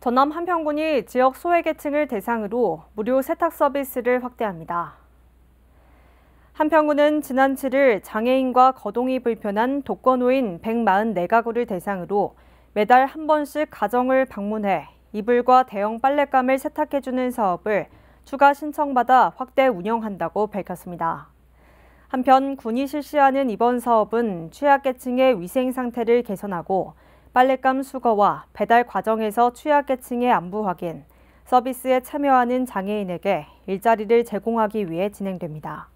전남 함평군이 지역 소외계층을 대상으로 무료 세탁 서비스를 확대합니다. 함평군은 지난 7일 장애인과 거동이 불편한 독거노인 144가구를 대상으로 매달 한 번씩 가정을 방문해 이불과 대형 빨랫감을 세탁해주는 사업을 추가 신청받아 확대 운영한다고 밝혔습니다. 한편 군이 실시하는 이번 사업은 취약계층의 위생 상태를 개선하고 빨랫감 수거와 배달 과정에서 취약계층의 안부 확인, 서비스에 참여하는 장애인에게 일자리를 제공하기 위해 진행됩니다.